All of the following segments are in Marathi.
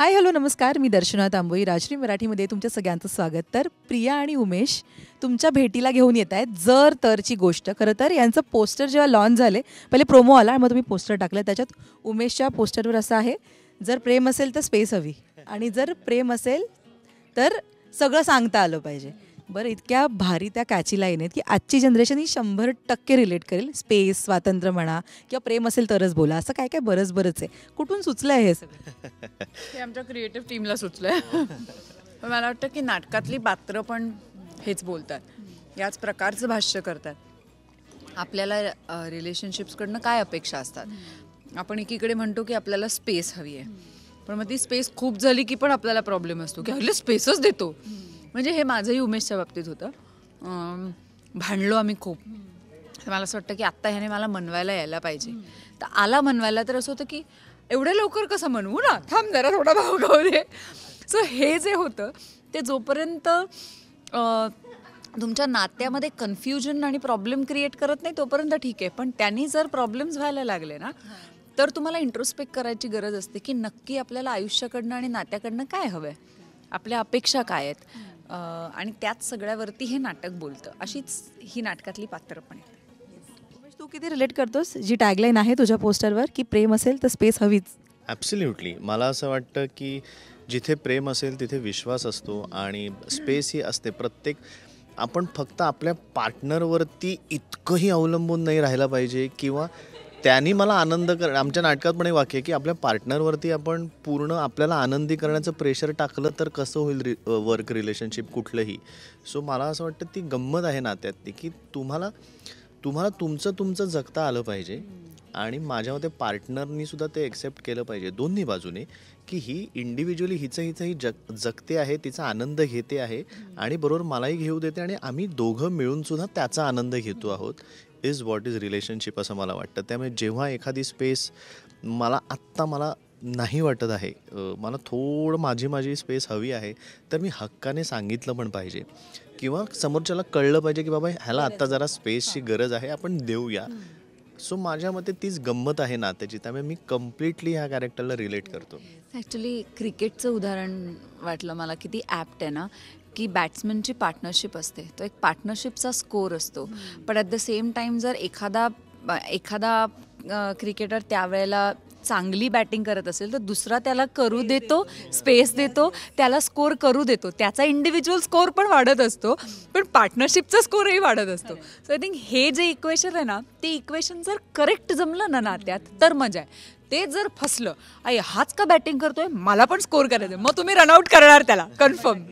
हाय हॅलो नमस्कार मी दर्शना तांबोई राजश्री मराठीमध्ये तुमच्या सगळ्यांचं स्वागत तर प्रिया आणि उमेश तुमच्या भेटीला घेऊन येत आहेत जर तरची गोष्ट खरं तर यांचं पोस्टर जेव्हा लॉन्च झाले पहिले प्रोमो आला मग तुम्ही पोस्टर टाकलं त्याच्यात उमेशच्या पोस्टरवर असं आहे जर प्रेम असेल तर स्पेस हवी आणि जर प्रेम असेल तर सगळं सांगता आलं पाहिजे बरं इतक्या भारी त्या कॅची लाईन आहेत की आजची जनरेशन ही शंभर टक्के रिलेट करेल स्पेस स्वातंत्र्य म्हणा किंवा प्रेम असेल तरच बोला असं काय काय बरंच बरंच आहे कुठून सुचलं आहे हे सगळं हे आमच्या क्रिएटिव्ह टीमला सुचलं आहे पण मला वाटतं की नाटकातली पात्र पण हेच बोलतात याच प्रकारचं भाष्य करतात आपल्याला रिलेशनशिप्सकडनं काय अपेक्षा असतात आपण एकीकडे म्हणतो की आपल्याला स्पेस हवी आहे पण मग ती स्पेस खूप झाली की पण आपल्याला प्रॉब्लेम असतो की आपल्याला स्पेसच देतो म्हणजे हे माझंही उमेशच्या बाबतीत होतं भांडलो आम्ही खूप मला असं वाटतं की आत्ता ह्याने मला मनवायला यायला पाहिजे तर आला मनवायला तर असं होतं की एवढ्या लवकर कसं म्हणवू ना थांब जरा थोडा भाव गाऊ दे सो हे जे होतं ते जोपर्यंत तुमच्या नात्यामध्ये कन्फ्युजन आणि प्रॉब्लेम क्रिएट करत नाही तोपर्यंत ठीक आहे पण त्यांनी जर प्रॉब्लेम्स व्हायला लागले ना तर तुम्हाला इंट्रोस्पेक्ट करायची गरज असते की नक्की आपल्याला आयुष्याकडनं आणि नात्याकडनं काय हवं आहे आपल्या अपेक्षा काय आहेत आणि त्याच सगळ्यावरती हे नाटक बोलतं अशीच ही नाटकातली पात्र पण तू किती रिलेट करतोस जी टॅगलाईन आहे तुझ्या पोस्टरवर की प्रेम असेल तर स्पेस हवीच ॲब्सल्युटली मला असं वाटतं की जिथे प्रेम असेल तिथे विश्वास असतो आणि स्पेस ही असते प्रत्येक आपण फक्त आपल्या पार्टनरवरती इतकंही अवलंबून नाही राहिला पाहिजे किंवा त्यांनी मला आनंद कर आमच्या नाटकात पण एक वाक्य आहे की आपल्या पार्टनरवरती आपण पूर्ण आपल्याला आनंदी करण्याचं प्रेशर टाकलं तर कसं होईल रि वर्क रिलेशनशिप कुठलंही सो मला असं वाटतं ती गंमत आहे नात्यात ती की तुम्हाला तुम्हाला तुमचं तुमचं जगता आलं पाहिजे आणि माझ्या मते पार्टनरनी सुद्धा ते एक्सेप्ट केलं पाहिजे दोन्ही बाजूने की ही इंडिव्हिज्युअली हिचं हिचं ही जग जगते आहे तिचा आनंद घेते आहे आणि बरोबर मलाही घेऊ देते आणि आम्ही दोघं मिळून सुद्धा त्याचा आनंद घेतो आहोत इज व्हॉट इज रिलेशनशिप असं मला वाटतं त्यामुळे जेव्हा एखादी स्पेस मला आत्ता मला नाही वाटत आहे मला थोडं माझी माझी स्पेस हवी आहे तर मी हक्काने सांगितलं पण पाहिजे किंवा समोरच्याला कळलं पाहिजे की बाबा ह्याला आत्ता जरा स्पेसची गरज आहे आपण देऊया सो माझ्या मते तीच गंमत आहे ना त्याची त्यामुळे मी कम्प्लिटली ह्या कॅरेक्टरला रिलेट करतो ॲक्च्युली क्रिकेटचं उदाहरण वाटलं मला किती ॲप्ट आहे ना की बॅट्समनची पार्टनरशिप असते तो एक पार्टनरशिपचा स्कोर असतो पण ॲट द सेम टाईम जर एखादा एखादा क्रिकेटर त्यावेळेला चांगली बॅटिंग करत असेल तर दुसरा त्याला करू देतो स्पेस देतो त्याला स्कोर करू देतो त्याचा इंडिव्हिज्युअल स्कोर पण वाढत असतो पण पार्टनरशिपचा स्कोरही वाढत असतो सो आय थिंक हे जे इक्वेशन आहे ना ते इक्वेशन जर करेक्ट जमलं ना नात्यात तर मजा आहे ते जर फसलं आई हाच का बॅटिंग करतोय मला पण स्कोर करायचं मग तुम्ही रनआउट करणार त्याला कन्फर्म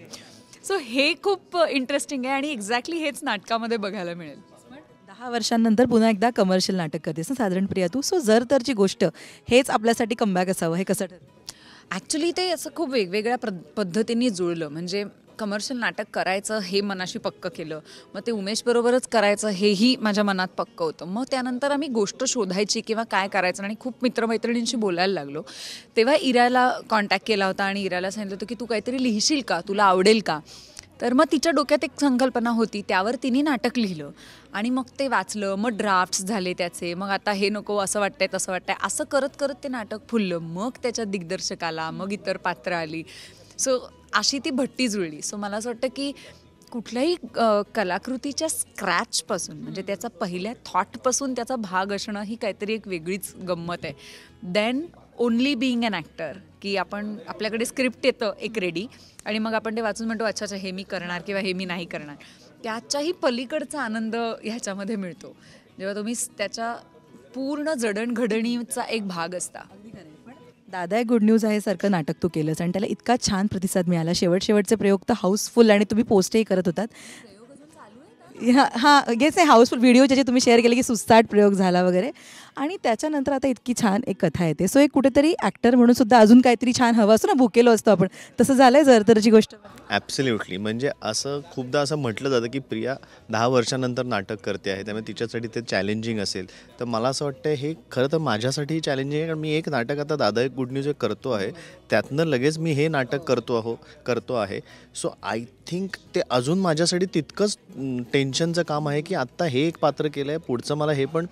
सो हे खूप इंटरेस्टिंग आहे आणि एक्झॅक्टली हेच नाटकामध्ये बघायला मिळेल दहा वर्षांनंतर पुन्हा एकदा कमर्शियल नाटक करतेस ना साधारण प्रिया तू सो जर तरची गोष्ट हेच आपल्यासाठी कमबॅक असावं हे कसं ठरतं ॲक्च्युली ते असं खूप वेगवेगळ्या पद्धतीने जुळलं म्हणजे कमर्शियल नाटक करायचं हे मनाशी पक्कं केलं मग ते उमेशबरोबरच करायचं हेही माझ्या मनात पक्कं होतं मग त्यानंतर आम्ही गोष्ट शोधायची किंवा काय करायचं आणि खूप मित्रमैत्रिणींशी बोलायला लागलो तेव्हा इराला कॉन्टॅक्ट केला होता आणि इराला सांगितलं होतं की तू काहीतरी लिहिशील का तुला आवडेल का तर मग तिच्या डोक्यात एक संकल्पना होती त्यावर तिने नाटक लिहिलं आणि मग ते वाचलं मग ड्राफ्ट्स झाले त्याचे मग आता हे नको असं वाटतंय तसं वाटतंय असं करत करत ते नाटक फुललं मग त्याच्या दिग्दर्शकाला मग इतर पात्र आली सो अशी ती भट्टी जुळली सो मला असं वाटतं की कुठल्याही कलाकृतीच्या स्क्रॅचपासून म्हणजे त्याचा पहिल्या थॉटपासून त्याचा भाग असणं ही काहीतरी एक वेगळीच गंमत आहे than only being an actor की आपण आपल्याकडे स्क्रिप्ट येतं एक रेडी आणि मग आपण ते वाचून म्हणतो अच्छा अच्छा हे मी करणार किंवा हे मी नाही करणार त्याच्याही पलीकडचा आनंद ह्याच्यामध्ये मिळतो जेव्हा तुम्ही त्याच्या पूर्ण जडणघडणीचा एक भाग असता दादा गुड न्यूज आहे सारखं नाटक तू केलंस आणि त्याला इतका छान प्रतिसाद मिळाला शेवट शेवटचे प्रयोग तर हाऊसफुल आणि तुम्ही पोस्टही करत होतात हां हां गेस ए हाऊसफुल व्हिडिओ ज्याचे तुम्ही शेअर केले की सुस्ताट प्रयोग झाला वगैरे आणि त्याच्यानंतर आता इतकी छान एक कथा येते सो एक कुठेतरी ॲक्टर म्हणून सुद्धा अजून काहीतरी छान हवं असतो ना भुकेलो असतो आपण तसं झालं आहे तरची गोष्ट ॲब्सल्युटली म्हणजे असं खूपदा असं म्हटलं जातं की प्रिया दहा वर्षानंतर नाटक करते आहे त्यामुळे तिच्यासाठी ते चॅलेंजिंग असेल तर मला असं वाटतं हे खरं तर माझ्यासाठी चॅलेंजिंग आहे कारण मी एक नाटक आता दादा एक गुड न्यूज करतो आहे त्यातनं लगेच मी हे नाटक करतो आहो करतो आहे सो आय थिंक ते अजून माझ्यासाठी तितकंच टेन्शन टेन्शनचं काम आहे की आत्ता हे एक पात्र केलं आहे पुढचं मला हे पण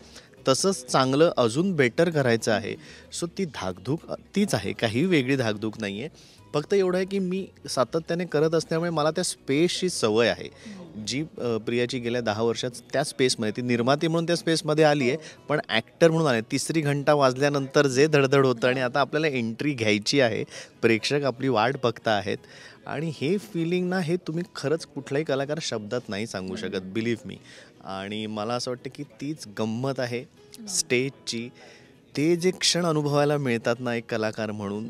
तसंच चांगलं अजून बेटर करायचं आहे सो ती धाकधूक तीच आहे काही वेगळी धाकधूक नाही आहे फक्त एवढं आहे की मी सातत्याने करत असल्यामुळे मला त्या स्पेसची सवय आहे जी प्रियाची गेल्या दहा वर्षात त्या स्पेसमध्ये ती निर्माती म्हणून त्या स्पेसमध्ये आली आहे पण ॲक्टर म्हणून आले तिसरी घंटा वाजल्यानंतर जे धडधड होतं आणि आता आपल्याला एंट्री घ्यायची आहे प्रेक्षक आपली वाट बघता आहेत आणि हे फिलिंग ना हे तुम्ही खरंच कुठलाही कलाकार शब्दात नाही सांगू शकत बिलीव्ह मी आणि मला असं वाटतं की तीच गंमत आहे स्टेजची ते जे क्षण अनुभवायला मिळतात ना एक कलाकार म्हणून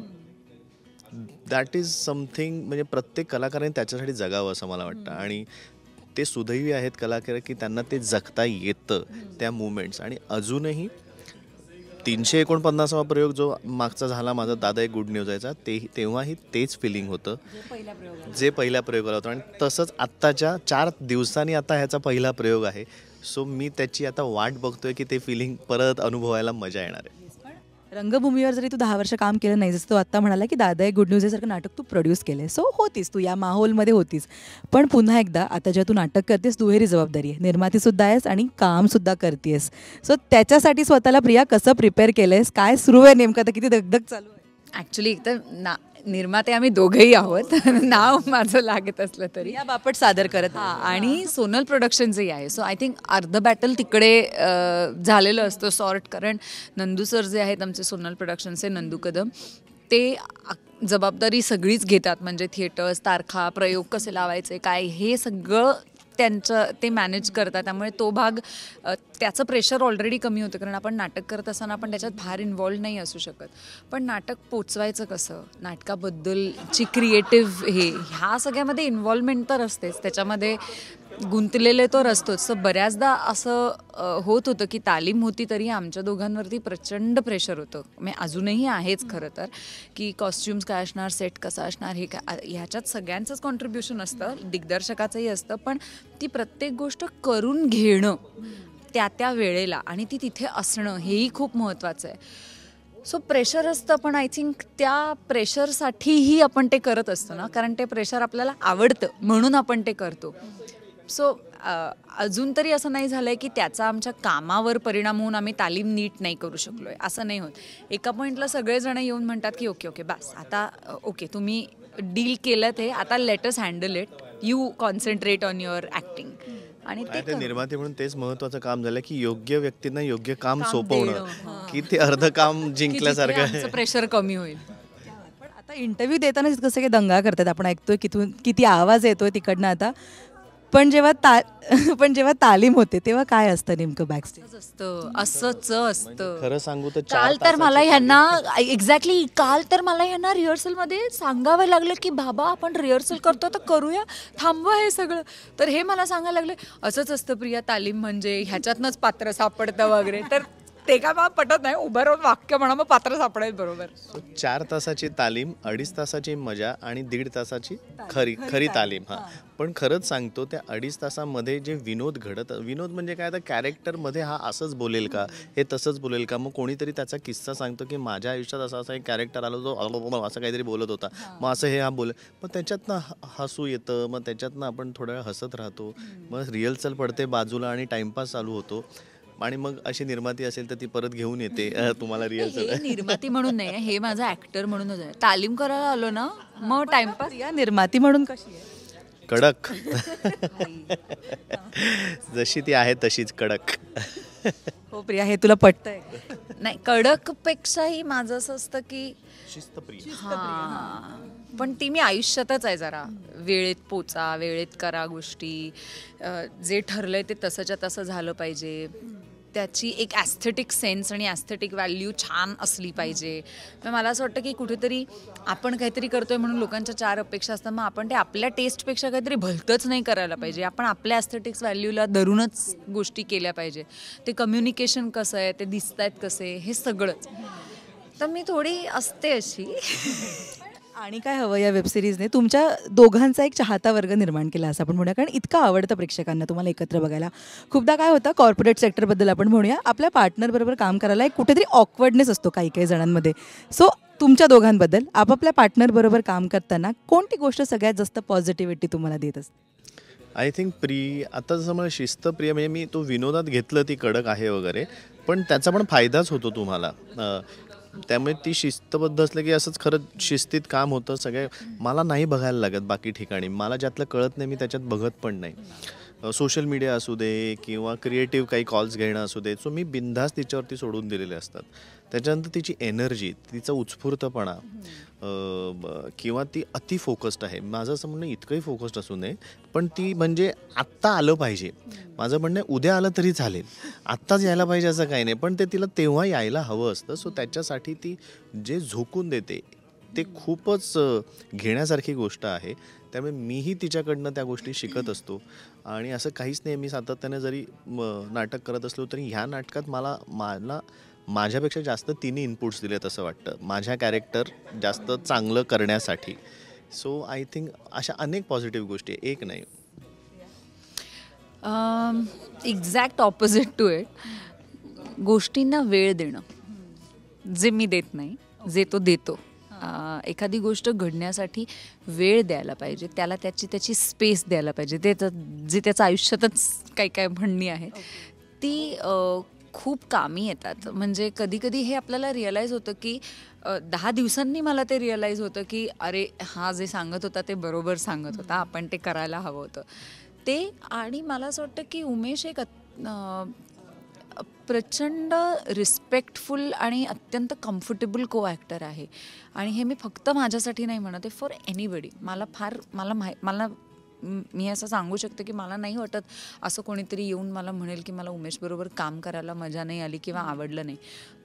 दॅट इज समथिंग म्हणजे प्रत्येक कलाकाराने त्याच्यासाठी जगावं असं मला वाटतं आणि ते सुदैवी आहेत कलाकार की त्यांना ते जगता येतं त्या मुवमेंट्स आणि अजूनही तीनशे एकोणपन्नासावा प्रयोग जो मागचा झाला माझा दादा एक गुड न्यूज आहेचा ते तेव्हाही तेच फिलिंग होतं जे पहिला प्रयोग होतं होता आणि तसंच आत्ताच्या चार दिवसांनी आता ह्याचा पहिला प्रयोग आहे सो मी त्याची आता वाट बघतोय की ते फिलिंग परत अनुभवायला मजा येणार आहे रंगभूमीवर जरी तू दहा वर्ष काम केलं नाही जसं तू आत्ता म्हणाला की दादा गुड न्यूज नाटक तू प्रोड्यूस केलं सो होतीस तू या माहोलमध्ये होतीस पण पुन्हा एकदा आता जेव्हा तू नाटक करतेस दुहेरी जबाबदारी आहे निर्मातीसुद्धा आहेस आणि कामसुद्धा करतेस सो त्याच्यासाठी स्वतःला प्रिया कसं प्रिपेअर केलं आहेस काय सुरू आहे नेमकं आता किती दगदग चालू आहे ॲक्च्युली एकतर ना निर्माते आम्ही दोघेही आहोत नाव माझं लागत असलं तरी या बापट सादर करत आणि सोनल प्रोडक्शनचंही आहे सो आय थिंक अर्ध बॅटल तिकडे झालेलं असतं सॉर्ट कारण नंदू सर जे आहेत आमचे सोनल प्रोडक्शनचे नंदू कदम ते जबाबदारी सगळीच घेतात म्हणजे थिएटर्स तारखा प्रयोग कसे लावायचे काय हे सगळं त्यांचं ते मॅनेज करतात त्यामुळे तो भाग त्याचं प्रेशर ऑलरेडी कमी होतं कारण आपण नाटक करत असताना आपण त्याच्यात फार इन्व्हॉल्व नाही असू शकत पण नाटक पोचवायचं कसं नाटकाबद्दलची क्रिएटिव्ह हे ह्या सगळ्यामध्ये इन्व्हॉल्वमेंट तर असतेच त्याच्यामध्ये गुंतलेले तर असतोच तर बऱ्याचदा असं होत होतं की तालीम होती तरी आमच्या दोघांवरती प्रचंड प्रेशर होतं मी म्हणजे अजूनही आहेच खरं तर की कॉस्ट्युम्स काय असणार सेट कसा असणार हे काय ह्याच्यात सगळ्यांचंच कॉन्ट्रीब्युशन असतं दिग्दर्शकाचंही असतं पण ती प्रत्येक गोष्ट करून घेणं त्या त्या वेळेला आणि ती तिथे असणं हेही खूप महत्त्वाचं आहे सो प्रेशर असतं पण आय थिंक त्या प्रेशरसाठीही आपण ते करत असतो ना कारण ते प्रेशर आपल्याला आवडतं म्हणून आपण ते करतो सो अजून तरी असं नाही झालं आहे की त्याचा आमच्या कामावर परिणाम होऊन आम्ही तालीम नीट नाही करू शकलो आहे असं नाही होत एका पॉईंटला सगळेजण येऊन म्हणतात की ओके ओके बस आता ओके तुम्ही डील केलं ते आता let us handle it you concentrate on your acting आणि ते निर्माते म्हणून तेच महत्वाचं काम झालं की योग्य व्यक्तींना योग्य काम, सोपवणं की ते अर्ध काम जिंकल्यासारखं प्रेशर कमी होईल पण आता इंटरव्ह्यू देताना कसं काही दंगा करतात आपण ऐकतोय किती आवाज येतोय तिकडनं आता पण जेव्हा ता पण जेव्हा तालीम होते तेव्हा काय असतं नेमकं बॅकस्टेज असतं असंच असतं म्हणजे खरं सांगू तर काल तर मला ह्यांना एक्झॅक्टली काल तर मला ह्यांना रिहर्सलमध्ये सांगावं लागलं की बाबा आपण रिहर्सल करतो तर करूया थांबवा हे सगळं तर हे मला सांगायला लागले असंच असतं प्रिया तालीम म्हणजे ह्याच्यातनंच पात्र सापडतं वगैरे तर ते काय मला पटत नाही उभं राहून वाक्य म्हणा मग पात्र सापडेल बरोबर चार तासाची तालीम अडीच तासाची मजा आणि दीड तासाची खरी खरी तालीम हा पण खरंच सांगतो त्या अडीच तासामध्ये जे विनोद घडत विनोद म्हणजे काय तर कॅरेक्टरमध्ये हा असंच बोलेल का हे तसंच बोलेल का मग कोणीतरी त्याचा किस्सा सांगतो की माझ्या आयुष्यात असा असा एक कॅरेक्टर आला जो असं काहीतरी बोलत होता मग असं हे हा बोल मग त्याच्यातनं हसू येतं मग त्याच्यातनं आपण थोड्या हसत राहतो मग रिहर्सल पडते बाजूला आणि टाईमपास चालू होतो आणि मग अशी निर्माती असेल तर ती परत घेऊन येते तुम्हाला रिअल निर्माती म्हणून नाही हे माझा ऍक्टर म्हणूनच आहे तालीम करायला आलो ना मग टाइमपास या निर्माती म्हणून कशी आहे कडक जशी ती आहे तशीच कडक हो प्रिया हे तुला पटत नाही कडक कडकपेक्षाही माझं असं असतं की प्रिया हां पण ती मी आयुष्यातच आहे जरा वेळेत पोचा वेळेत करा गोष्टी जे ठरलं आहे ते तसंच्या तसं झालं पाहिजे त्याची एक ॲस्थेटिक सेन्स आणि ॲस्थेटिक व्हॅल्यू छान असली पाहिजे मग मला असं वाटतं की कुठेतरी आपण काहीतरी करतोय म्हणून लोकांच्या चार अपेक्षा असतात मग आपण ते आपल्या टेस्टपेक्षा काहीतरी भलतंच नाही करायला पाहिजे आपण आपल्या ॲस्थेटिक्स व्हॅल्यूला धरूनच गोष्टी केल्या पाहिजे ते कम्युनिकेशन कसं आहे ते दिसत आहेत कसे हे सगळंच तर मी थोडी असते अशी आणि काय हवं या वेबसिरीजने तुमच्या दोघांचा एक चाहता वर्ग निर्माण केला असं आपण म्हणूया कारण इतका आवडतं प्रेक्षकांना तुम्हाला एकत्र बघायला खूपदा काय होतं कॉर्पोरेट सेक्टरबद्दल आपण म्हणूया आपल्या पार्टनरबरोबर काम करायला एक कुठेतरी ऑकवर्डनेस असतो काही काही जणांमध्ये सो तुमच्या दोघांबद्दल आपापल्या पार्टनरबरोबर काम करताना कोणती गोष्ट सगळ्यात जास्त पॉझिटिव्हिटी तुम्हाला देत असते आय थिंक प्री आता जसं मला शिस्तप्रिय म्हणजे मी तो विनोदात घेतलं ती कडक आहे वगैरे पण त्याचा पण फायदाच होतो तुम्हाला त्यामुळे ती शिस्तबद्ध असलं की असंच खरं शिस्तीत काम होतं सगळे मला नाही बघायला लागत बाकी ठिकाणी मला ज्यातलं कळत नाही मी त्याच्यात बघत पण नाही सोशल मीडिया असू दे किंवा क्रिएटिव्ह काही कॉल्स घेणं असू दे सो मी बिनधास्त तिच्यावरती सोडून दिलेले असतात त्याच्यानंतर तिची एनर्जी तिचा उत्स्फूर्तपणा किंवा ती अति फोकस्ड आहे माझं असं म्हणणं इतकंही फोकस्ड असू नये पण ती म्हणजे आत्ता आलं पाहिजे माझं म्हणणं उद्या आलं तरी चालेल आत्ताच यायला पाहिजे असं काही नाही पण ते तिला तेव्हा यायला हवं असतं सो त्याच्यासाठी ती जे झोकून देते ते खूपच घेण्यासारखी गोष्ट आहे त्यामुळे मीही तिच्याकडनं त्या गोष्टी शिकत असतो आणि असं काहीच नाही मी सातत्याने जरी नाटक करत असलो तरी ह्या नाटकात मला मला माझ्यापेक्षा जास्त तिन्ही इनपुट्स दिलेत असं वाटतं माझ्या कॅरेक्टर जास्त चांगलं करण्यासाठी सो आय थिंक अशा अनेक पॉझिटिव्ह गोष्टी एक नाही एक्झॅक्ट ऑपोजिट टू इट गोष्टींना वेळ देणं जे मी देत नाही जे तो देतो एखादी गोष्ट घडण्यासाठी वेळ द्यायला पाहिजे त्याला त्याची त्याची स्पेस द्यायला पाहिजे ते जे त्याचं आयुष्यातच काही काय म्हणणी आहे ती खूप कामी येतात म्हणजे कधी कधी हे आपल्याला रिअलाईज होतं की दहा दिवसांनी मला ते रिअलाईज होतं की अरे हा जे सांगत होता ते बरोबर सांगत होता आपण ते करायला हवं होतं ते आणि मला असं वाटतं की उमेश एक प्रचंड रिस्पेक्टफुल आणि अत्यंत कम्फर्टेबल को ॲक्टर आहे आणि हे मी फक्त माझ्यासाठी नाही म्हणत आहे फॉर एनिबडी मला फार मला माहि मला मी असं सांगू शकते की मला नाही वाटत असं कोणीतरी येऊन मला म्हणेल की मला उमेशबरोबर काम करायला मजा नाही आली किंवा आवडलं नाही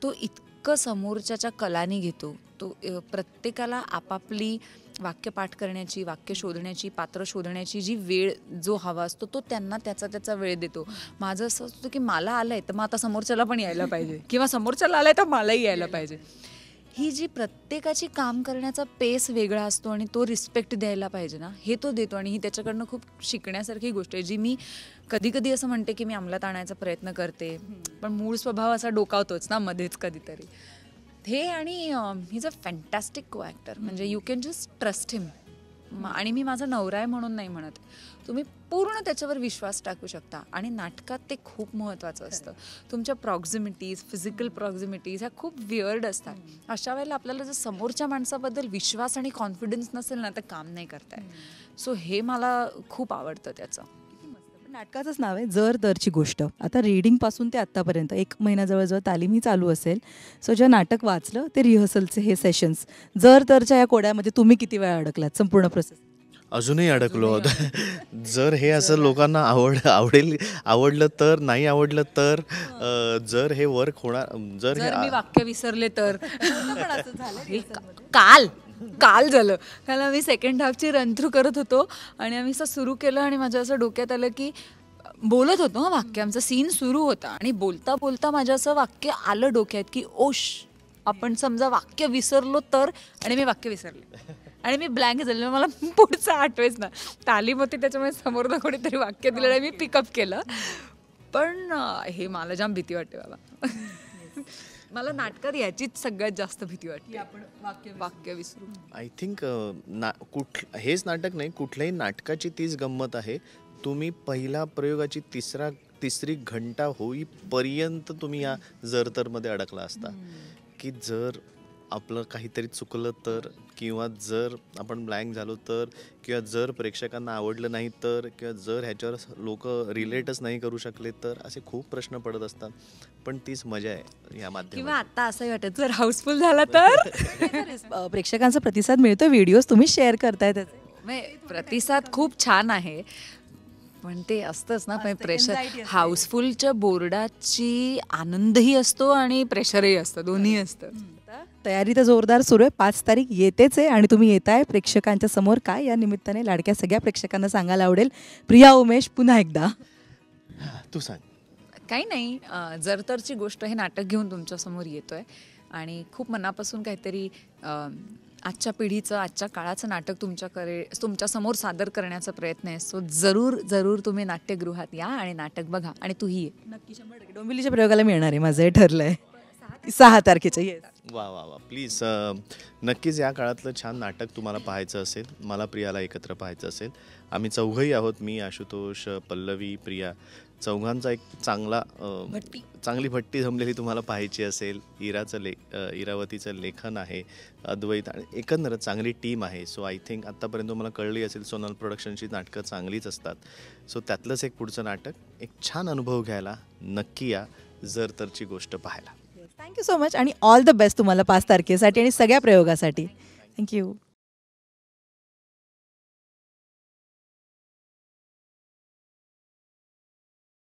तो इतकं समोरच्याच्या कलानी घेतो तो प्रत्येकाला आपापली वाक्यपाठ करण्याची वाक्य शोधण्याची पात्र शोधण्याची जी वेळ जो हवा असतो तो त्यांना त्याचा त्याचा वेळ देतो माझं असं असतं की मला आलं आहे तर मग आता समोरच्याला पण यायला पाहिजे किंवा समोरच्याला आलं आहे तर मलाही यायला पाहिजे ही जी प्रत्येकाची काम करण्याचा पेस वेगळा असतो आणि तो रिस्पेक्ट द्यायला पाहिजे ना हे तो देतो आणि ही त्याच्याकडनं खूप शिकण्यासारखी गोष्ट आहे जी मी कधी कधी असं म्हणते की मी अंमलात आणायचा प्रयत्न करते पण मूळ स्वभाव असा डोकावतोच ना मध्येच कधीतरी हे आणि is a fantastic co actor म्हणजे you can just trust him आणि मी माझा नवरा आहे म्हणून नाही म्हणत तुम्ही पूर्ण त्याच्यावर विश्वास टाकू शकता आणि नाटकात ते खूप महत्त्वाचं असतं तुमच्या प्रॉक्झिमिटीज फिजिकल प्रॉक्झिमिटीज ह्या खूप वियर्ड असतात अशा वेळेला आपल्याला जर समोरच्या माणसाबद्दल विश्वास आणि कॉन्फिडन्स नसेल ना तर काम नाही करताय सो हे मला खूप आवडतं त्याचं नाटकाचंच नाव आहे जर दरची गोष्ट आता पासून ते आतापर्यंत एक महिना जवळजवळ तालीम ही चालू असेल सो जे नाटक वाचलं ते रिहर्सलचे हे सेशन्स जर दरच्या या कोड्यामध्ये तुम्ही किती वेळा अडकलात संपूर्ण प्रोसेस अजूनही अडकलो जर हे असं लोकांना आवड आवडेल आवडलं तर नाही आवडलं तर जर हे वर्क होणार जर हे वाक्य विसरले तर काल काल झालं कारण आम्ही सेकंड हाफची रनथ्रू करत होतो आणि आम्ही असं सुरू केलं आणि माझ्या असं डोक्यात आलं की बोलत होतो वाक्य आमचा सीन सुरू होता आणि बोलता बोलता माझ्या असं वाक्य आलं डोक्यात की ओश आपण समजा वाक्य विसरलो तर आणि मी वाक्य विसरले आणि मी ब्लँक झाले म्हणजे मला पुढचं आठवेच ना तालीम होती त्याच्यामुळे समोर कोणीतरी वाक्य दिलं आणि मी पिकअप केलं पण हे मला जाम भीती वाटते बाबा मला नाटकात याचीच सगळ्यात जास्त भीती वाटते आपण वाक्य वाक्य आय थिंक ना कुठ हेच नाटक नाही कुठल्याही नाटकाची तीच गंमत आहे तुम्ही पहिला प्रयोगाची तिसरा तिसरी घंटा होईपर्यंत तुम्ही या जरतरमध्ये अडकला असता की जर आपलं काहीतरी चुकलं तर किंवा जर आपण ब्लँक झालो तर किंवा जर प्रेक्षकांना आवडलं नाही तर किंवा जर ह्याच्यावर लोक रिलेटच नाही करू शकले तर असे खूप प्रश्न पडत असतात पण तीच मजा आहे या माध्यमात किंवा आता असं वाटत जर हाऊसफुल झाला तर प्रेक्षकांचा प्रतिसाद मिळतो व्हिडिओज तुम्ही शेअर करताय प्रतिसाद खूप छान आहे पण ते असतंच ना प्रेशर हाऊसफुलच्या बोर्डाची आनंदही असतो आणि प्रेशरही असतं दोन्ही असतं तयारी तर जोरदार सुरू आहे पाच तारीख येतेच आहे आणि तुम्ही येताय प्रेक्षकांच्या समोर काय या निमित्ताने लाडक्या सगळ्या प्रेक्षकांना सांगायला आवडेल प्रिया उमेश पुन्हा एकदा तू सांग काही नाही जरतरची गोष्ट हे नाटक घेऊन तुमच्यासमोर येतोय आणि खूप मनापासून काहीतरी आजच्या पिढीचं आजच्या काळाचं नाटक तुमच्याकडे तुमच्यासमोर सादर करण्याचा प्रयत्न आहे सो जरूर जरूर तुम्ही नाट्यगृहात या आणि नाटक बघा आणि तूही नक्की शंभर टक्के प्रयोगाला मिळणार आहे माझं हे ठरलं आहे सहा तारखेचं ये वा वा वा प्लीज नक्कीच या काळातलं छान नाटक तुम्हाला पाहायचं असेल मला प्रियाला एकत्र पाहायचं असेल आम्ही चौघही आहोत मी आशुतोष पल्लवी प्रिया चौघांचा एक चांगला चांगली भट्टी जमलेली तुम्हाला पाहायची असेल इराचं ले इरावतीचं लेखन आहे अद्वैत आणि एकंदर चांगली टीम आहे सो आय थिंक आत्तापर्यंत तुम्हाला कळली असेल सोनल प्रोडक्शनची नाटकं चांगलीच असतात सो त्यातलंच एक पुढचं नाटक एक छान अनुभव घ्यायला नक्की या जर तरची गोष्ट पाहायला थँक्यू सो मच आणि ऑल द बेस्ट तुम्हाला पाच तारखेसाठी आणि सगळ्या प्रयोगासाठी थँक्यू